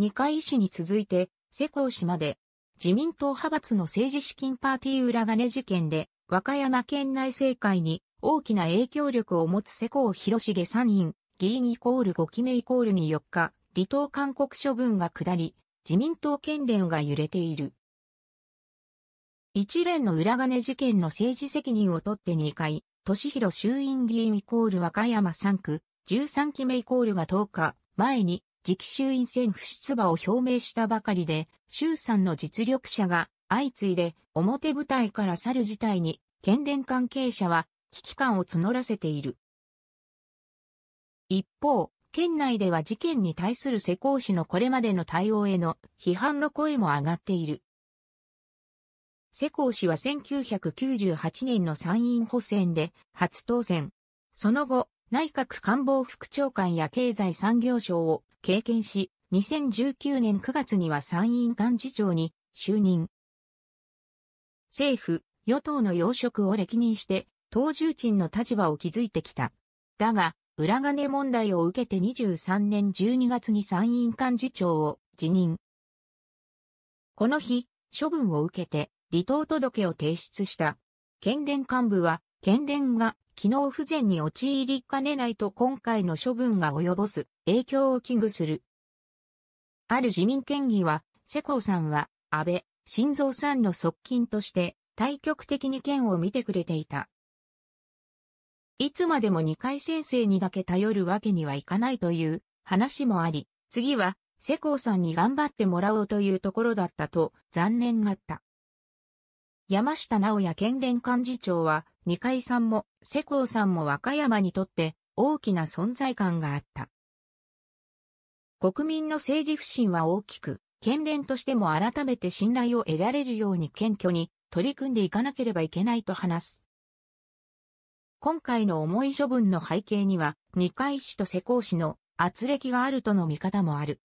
二階氏に続いて、世耕氏まで、自民党派閥の政治資金パーティー裏金事件で、和歌山県内政界に大きな影響力を持つ世耕広重参院、議員イコール5期目イコールに4日、離党勧告処分が下り、自民党県連が揺れている。一連の裏金事件の政治責任を取って2回、敏弘衆院議員イコール和歌山3区、13期目イコールが10日、前に次期衆院選不出馬を表明したばかりで、衆参の実力者が相次いで表舞台から去る事態に、県連関係者は危機感を募らせている。一方、県内では事件に対する施工士のこれまでの対応への批判の声も上がっている。世耕氏は1998年の参院補選で初当選。その後、内閣官房副長官や経済産業省を経験し、2019年9月には参院幹事長に就任。政府、与党の要職を歴任して、党重鎮の立場を築いてきた。だが、裏金問題を受けて23年12月に参院幹事長を辞任。この日、処分を受けて離党届を提出した。県連幹部は、県連が機能不全に陥りかねないと今回の処分が及ぼす影響を危惧する。ある自民県議は、世耕さんは安倍、晋三さんの側近として対極的に県を見てくれていた。いつまでも二階先生にだけ頼るわけにはいかないという話もあり、次は世耕さんに頑張ってもらおうというところだったと残念がった。山下直也県連幹事長は、二階さんも、世耕さんも和歌山にとって大きな存在感があった。国民の政治不信は大きく、県連としても改めて信頼を得られるように謙虚に取り組んでいかなければいけないと話す。今回の重い処分の背景には、二階氏と世耕氏の圧力があるとの見方もある。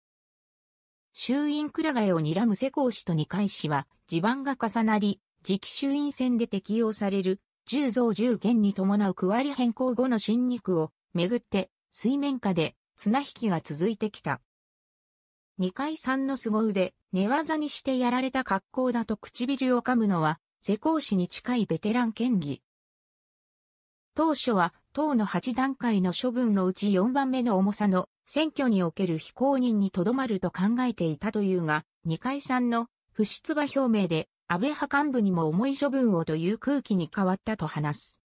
衆院くら替えを睨む世耕氏と二階氏は地盤が重なり、次期衆院選で適用される10増10減に伴う区割り変更後の新肉をめぐって水面下で綱引きが続いてきた。2さ3の凄腕、寝技にしてやられた格好だと唇を噛むのは、世耕氏に近いベテラン県議。当初は、党の8段階の処分のうち4番目の重さの選挙における非公認にとどまると考えていたというが、2さ3の不出馬表明で安倍派幹部にも重い処分をという空気に変わったと話す。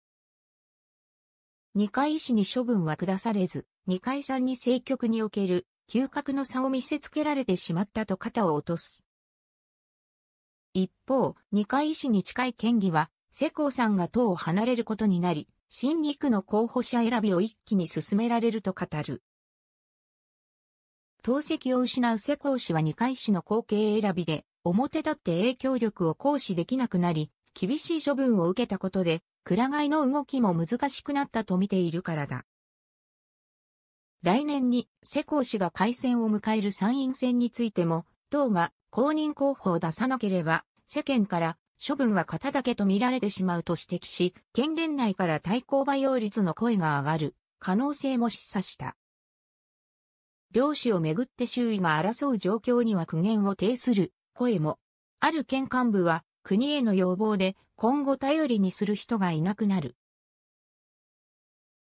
二階医師に処分は下されず、二階さんに政局における嗅覚の差を見せつけられてしまったと肩を落とす。一方、二階医師に近い県議は、世耕さんが党を離れることになり、新2区の候補者選びを一気に進められると語る。党籍を失う世耕氏は二階氏の後継選びで、表立って影響力を行使できなくなり、厳しい処分を受けたことで、替えの動きも難しくなったと見ているからだ。来年に世耕氏が改選を迎える参院選についても、党が公認候補を出さなければ、世間から処分は肩だけと見られてしまうと指摘し、県連内から対抗馬用率の声が上がる可能性も示唆した。両氏をめぐって周囲が争う状況には苦言を呈する声も。ある県幹部は国への要望で今後頼りにする人がいなくなる。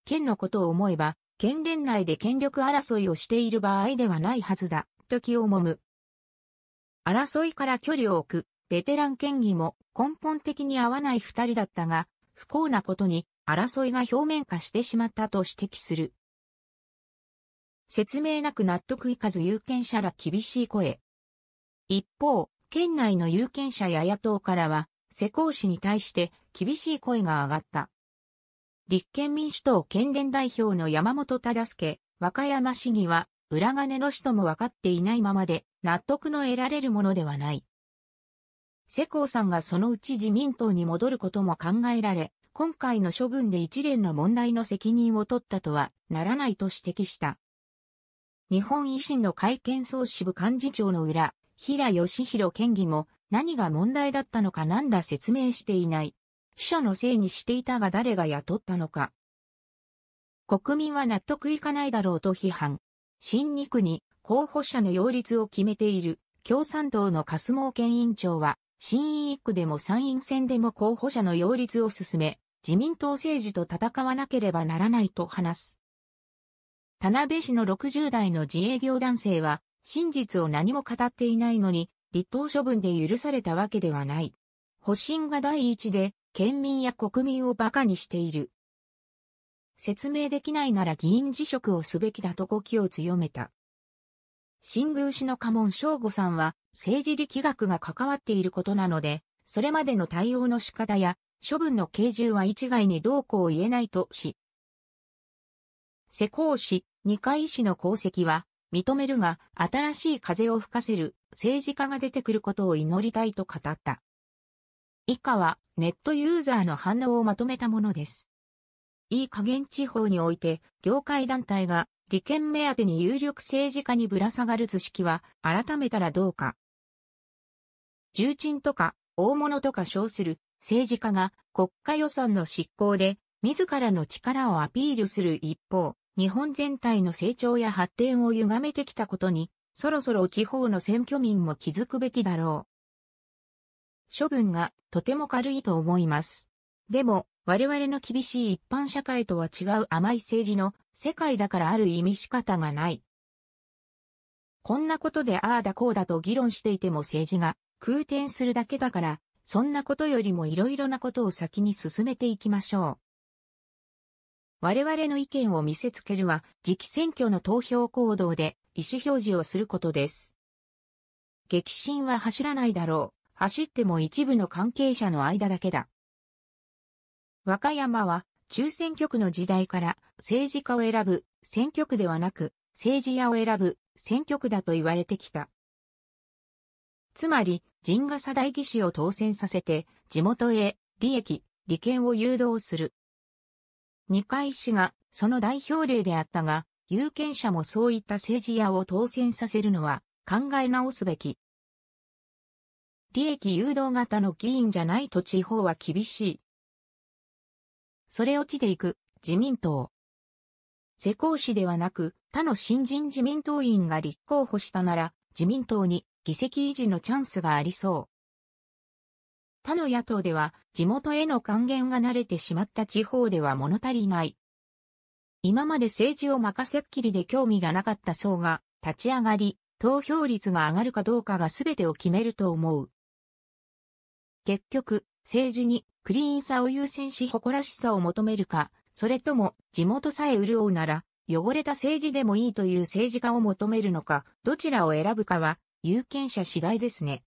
県のことを思えば、県連内で権力争いをしている場合ではないはずだ、と気をもむ。争いから距離を置く、ベテラン県議も根本的に合わない二人だったが、不幸なことに争いが表面化してしまったと指摘する。説明なく納得いかず有権者ら厳しい声。一方、県内の有権者や野党からは、世耕氏に対して厳しい声が上がった。立憲民主党県連代表の山本忠介、和歌山市議は、裏金の死とも分かっていないままで、納得の得られるものではない。世耕さんがそのうち自民党に戻ることも考えられ、今回の処分で一連の問題の責任を取ったとはならないと指摘した。日本維新の会見総支部幹事長の裏、平義弘県議も何が問題だったのかなんら説明していない。秘書のせいにしていたが誰が雇ったのか。国民は納得いかないだろうと批判。新2区に候補者の擁立を決めている共産党のカスモー県委員長は、新1区でも参院選でも候補者の擁立を進め、自民党政治と戦わなければならないと話す。田辺市の60代の自営業男性は、真実を何も語っていないのに、立党処分で許されたわけではない。保身が第一で、県民や国民を馬鹿にしている。説明できないなら議員辞職をすべきだと語気を強めた。新宮市の家紋正吾さんは、政治力学が関わっていることなので、それまでの対応の仕方や、処分の形重は一概にどうこう言えないとし、施工氏、二階氏の功績は、認めるが、新しい風を吹かせる政治家が出てくることを祈りたいと語った。以下はネットユーザーの反応をまとめたものです。いい加減地方において、業界団体が利権目当てに有力政治家にぶら下がる図式は改めたらどうか。重鎮とか大物とか称する政治家が国家予算の執行で自らの力をアピールする一方、日本全体の成長や発展を歪めてきたことに、そろそろ地方の選挙民も気づくべきだろう。処分がとても軽いと思います。でも、我々の厳しい一般社会とは違う甘い政治の世界だからある意味仕方がない。こんなことでああだこうだと議論していても政治が空転するだけだから、そんなことよりもいろいろなことを先に進めていきましょう。我々の意見を見せつけるは、次期選挙の投票行動で意思表示をすることです。激震は走らないだろう。走っても一部の関係者の間だけだ。和歌山は、中選挙区の時代から政治家を選ぶ選挙区ではなく、政治家を選ぶ選挙区だと言われてきた。つまり、陣ヶ左大義士を当選させて、地元へ利益、利権を誘導する。二階氏がその代表例であったが、有権者もそういった政治家を当選させるのは考え直すべき。利益誘導型の議員じゃないと地方は厳しい。それ落ちていく自民党。世耕氏ではなく他の新人自民党員が立候補したなら自民党に議席維持のチャンスがありそう。他の野党では地元への還元が慣れてしまった地方では物足りない。今まで政治を任せっきりで興味がなかった層が立ち上がり、投票率が上がるかどうかが全てを決めると思う。結局、政治にクリーンさを優先し誇らしさを求めるか、それとも地元さえ潤うなら、汚れた政治でもいいという政治家を求めるのか、どちらを選ぶかは、有権者次第ですね。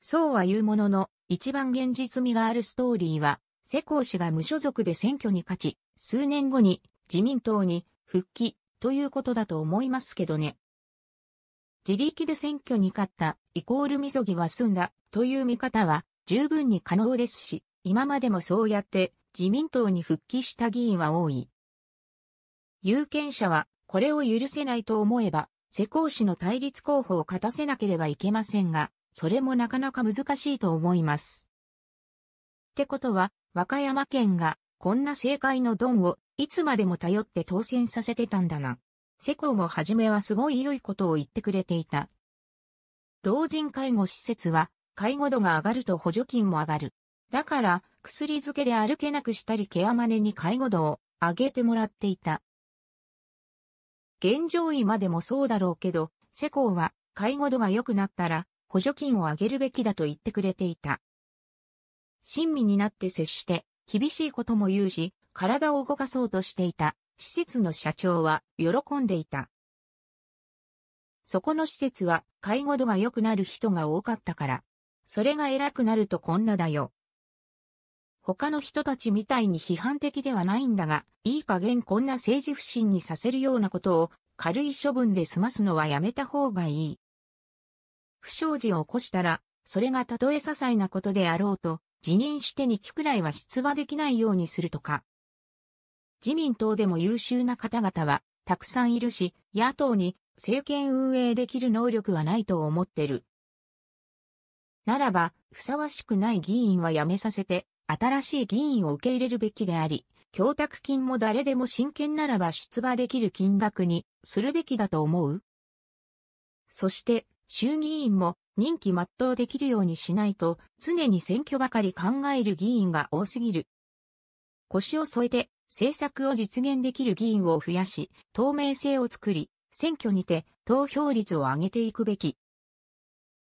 そうは言うものの、一番現実味があるストーリーは、世耕氏が無所属で選挙に勝ち、数年後に自民党に復帰ということだと思いますけどね。自力で選挙に勝ったイコールみそぎは済んだという見方は十分に可能ですし、今までもそうやって自民党に復帰した議員は多い。有権者はこれを許せないと思えば、世耕氏の対立候補を勝たせなければいけませんが、それもなかなか難しいと思います。ってことは、和歌山県が、こんな政界のドンを、いつまでも頼って当選させてたんだな。世耕もはじめはすごい良いことを言ってくれていた。老人介護施設は、介護度が上がると補助金も上がる。だから、薬漬けで歩けなくしたりケアマネに介護度を上げてもらっていた。現状位までもそうだろうけど、世耕は介護度が良くなったら補助金を上げるべきだと言ってくれていた。親身になって接して、厳しいことも言うし、体を動かそうとしていた、施設の社長は喜んでいた。そこの施設は介護度が良くなる人が多かったから、それが偉くなるとこんなだよ。他の人たちみたいに批判的ではないんだが、いい加減こんな政治不信にさせるようなことを軽い処分で済ますのはやめた方がいい。不祥事を起こしたら、それがたとえ些細なことであろうと、辞任して2期くらいは出馬できないようにするとか。自民党でも優秀な方々は、たくさんいるし、野党に政権運営できる能力はないと思ってる。ならば、ふさわしくない議員は辞めさせて、新しい議員を受け入れるべきであり、供託金も誰でも真剣ならば出馬できる金額にするべきだと思う。そして、衆議院も任期全うできるようにしないと、常に選挙ばかり考える議員が多すぎる。腰を添えて、政策を実現できる議員を増やし、透明性を作り、選挙にて投票率を上げていくべき。